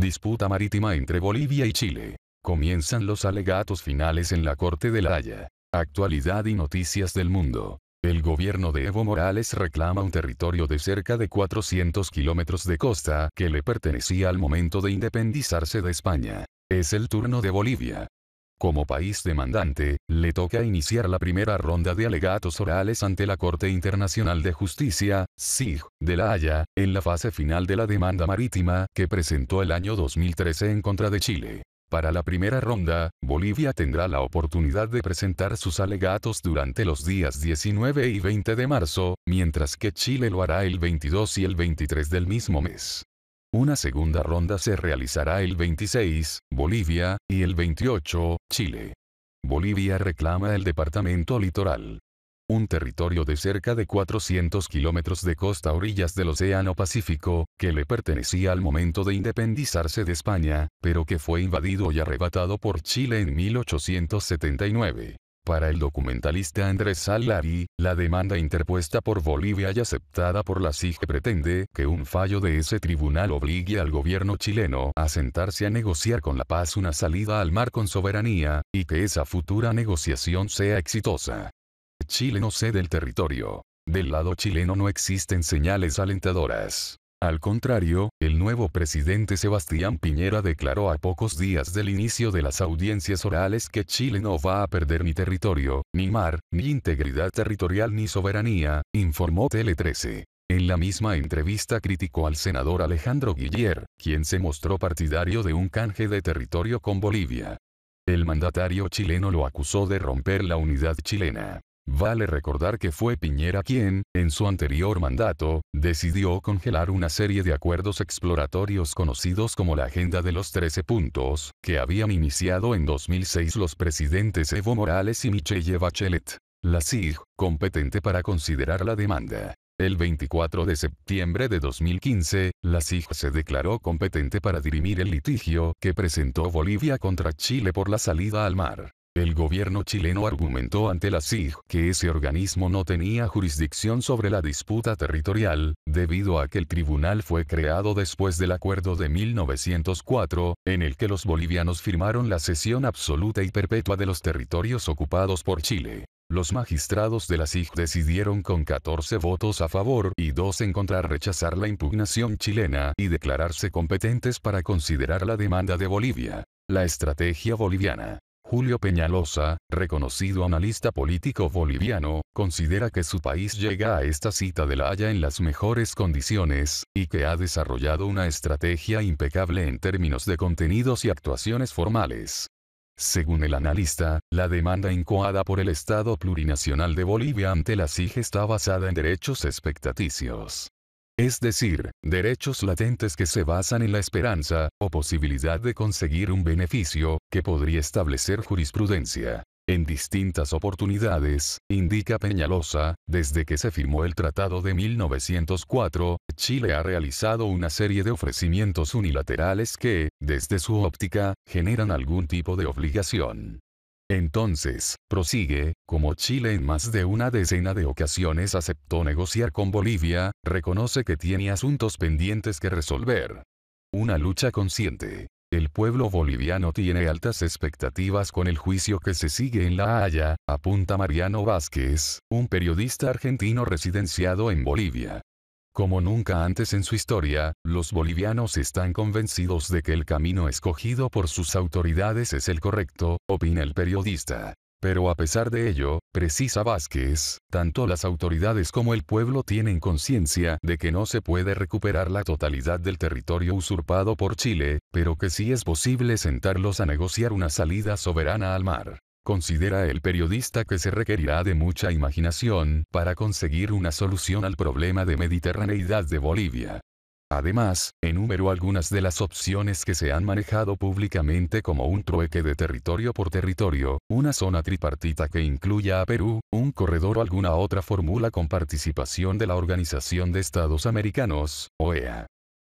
Disputa marítima entre Bolivia y Chile. Comienzan los alegatos finales en la Corte de la Haya. Actualidad y noticias del mundo. El gobierno de Evo Morales reclama un territorio de cerca de 400 kilómetros de costa que le pertenecía al momento de independizarse de España. Es el turno de Bolivia. Como país demandante, le toca iniciar la primera ronda de alegatos orales ante la Corte Internacional de Justicia, SIG, de La Haya, en la fase final de la demanda marítima que presentó el año 2013 en contra de Chile. Para la primera ronda, Bolivia tendrá la oportunidad de presentar sus alegatos durante los días 19 y 20 de marzo, mientras que Chile lo hará el 22 y el 23 del mismo mes. Una segunda ronda se realizará el 26, Bolivia, y el 28, Chile. Bolivia reclama el departamento litoral. Un territorio de cerca de 400 kilómetros de costa a orillas del Océano Pacífico, que le pertenecía al momento de independizarse de España, pero que fue invadido y arrebatado por Chile en 1879. Para el documentalista Andrés Salari, la demanda interpuesta por Bolivia y aceptada por la SIG pretende que un fallo de ese tribunal obligue al gobierno chileno a sentarse a negociar con La Paz una salida al mar con soberanía, y que esa futura negociación sea exitosa. Chile no cede el territorio. Del lado chileno no existen señales alentadoras. Al contrario, el nuevo presidente Sebastián Piñera declaró a pocos días del inicio de las audiencias orales que Chile no va a perder ni territorio, ni mar, ni integridad territorial ni soberanía, informó Tele 13. En la misma entrevista criticó al senador Alejandro Guillier, quien se mostró partidario de un canje de territorio con Bolivia. El mandatario chileno lo acusó de romper la unidad chilena. Vale recordar que fue Piñera quien, en su anterior mandato, decidió congelar una serie de acuerdos exploratorios conocidos como la Agenda de los 13 Puntos, que habían iniciado en 2006 los presidentes Evo Morales y Michelle Bachelet. La SIG, competente para considerar la demanda. El 24 de septiembre de 2015, la SIG se declaró competente para dirimir el litigio que presentó Bolivia contra Chile por la salida al mar. El gobierno chileno argumentó ante la SIG que ese organismo no tenía jurisdicción sobre la disputa territorial, debido a que el tribunal fue creado después del acuerdo de 1904, en el que los bolivianos firmaron la cesión absoluta y perpetua de los territorios ocupados por Chile. Los magistrados de la SIG decidieron con 14 votos a favor y 2 en contra rechazar la impugnación chilena y declararse competentes para considerar la demanda de Bolivia. La estrategia boliviana Julio Peñalosa, reconocido analista político boliviano, considera que su país llega a esta cita de La Haya en las mejores condiciones, y que ha desarrollado una estrategia impecable en términos de contenidos y actuaciones formales. Según el analista, la demanda incoada por el Estado plurinacional de Bolivia ante la CIG está basada en derechos expectaticios es decir, derechos latentes que se basan en la esperanza, o posibilidad de conseguir un beneficio, que podría establecer jurisprudencia. En distintas oportunidades, indica Peñalosa, desde que se firmó el Tratado de 1904, Chile ha realizado una serie de ofrecimientos unilaterales que, desde su óptica, generan algún tipo de obligación. Entonces, prosigue, como Chile en más de una decena de ocasiones aceptó negociar con Bolivia, reconoce que tiene asuntos pendientes que resolver. Una lucha consciente. El pueblo boliviano tiene altas expectativas con el juicio que se sigue en La Haya, apunta Mariano Vázquez, un periodista argentino residenciado en Bolivia. Como nunca antes en su historia, los bolivianos están convencidos de que el camino escogido por sus autoridades es el correcto, opina el periodista. Pero a pesar de ello, precisa Vázquez, tanto las autoridades como el pueblo tienen conciencia de que no se puede recuperar la totalidad del territorio usurpado por Chile, pero que sí es posible sentarlos a negociar una salida soberana al mar. Considera el periodista que se requerirá de mucha imaginación para conseguir una solución al problema de mediterraneidad de Bolivia. Además, enumero algunas de las opciones que se han manejado públicamente como un trueque de territorio por territorio, una zona tripartita que incluya a Perú, un corredor o alguna otra fórmula con participación de la Organización de Estados Americanos, OEA.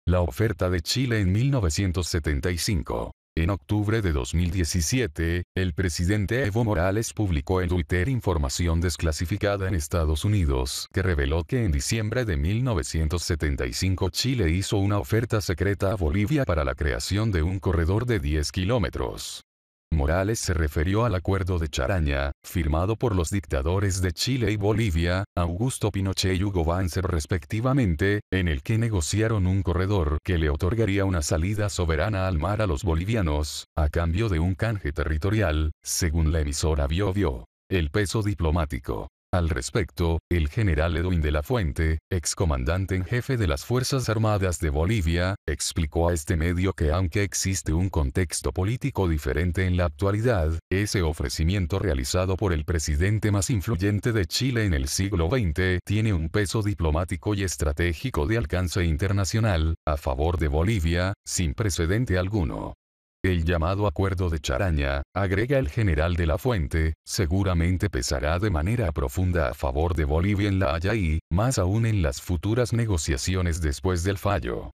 La oferta de Chile en 1975. En octubre de 2017, el presidente Evo Morales publicó en Twitter información desclasificada en Estados Unidos que reveló que en diciembre de 1975 Chile hizo una oferta secreta a Bolivia para la creación de un corredor de 10 kilómetros Morales se refirió al acuerdo de Charaña, firmado por los dictadores de Chile y Bolivia, Augusto Pinochet y Hugo Banzer respectivamente, en el que negociaron un corredor que le otorgaría una salida soberana al mar a los bolivianos, a cambio de un canje territorial, según la emisora BioBio. El peso diplomático al respecto, el general Edwin de la Fuente, excomandante en jefe de las Fuerzas Armadas de Bolivia, explicó a este medio que aunque existe un contexto político diferente en la actualidad, ese ofrecimiento realizado por el presidente más influyente de Chile en el siglo XX tiene un peso diplomático y estratégico de alcance internacional, a favor de Bolivia, sin precedente alguno. El llamado acuerdo de Charaña, agrega el general de la Fuente, seguramente pesará de manera profunda a favor de Bolivia en La Haya y, más aún en las futuras negociaciones después del fallo.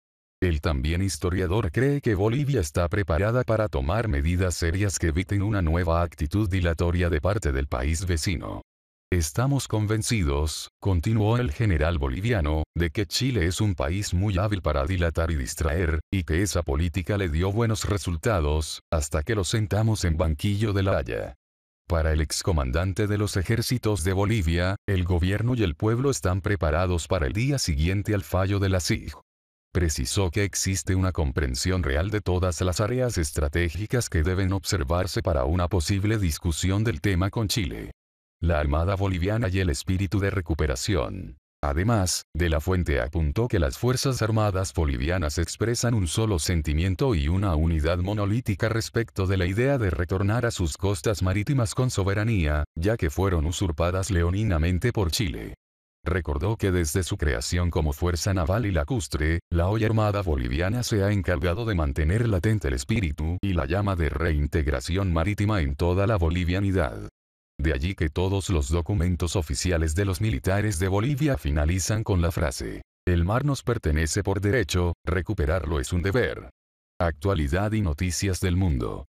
El también historiador cree que Bolivia está preparada para tomar medidas serias que eviten una nueva actitud dilatoria de parte del país vecino. Estamos convencidos, continuó el general boliviano, de que Chile es un país muy hábil para dilatar y distraer, y que esa política le dio buenos resultados, hasta que lo sentamos en banquillo de la Haya. Para el excomandante de los ejércitos de Bolivia, el gobierno y el pueblo están preparados para el día siguiente al fallo de la SIG. Precisó que existe una comprensión real de todas las áreas estratégicas que deben observarse para una posible discusión del tema con Chile la Armada Boliviana y el espíritu de recuperación. Además, De la Fuente apuntó que las Fuerzas Armadas bolivianas expresan un solo sentimiento y una unidad monolítica respecto de la idea de retornar a sus costas marítimas con soberanía, ya que fueron usurpadas leoninamente por Chile. Recordó que desde su creación como Fuerza Naval y Lacustre, la hoy Armada Boliviana se ha encargado de mantener latente el espíritu y la llama de reintegración marítima en toda la bolivianidad. De allí que todos los documentos oficiales de los militares de Bolivia finalizan con la frase, el mar nos pertenece por derecho, recuperarlo es un deber. Actualidad y noticias del mundo.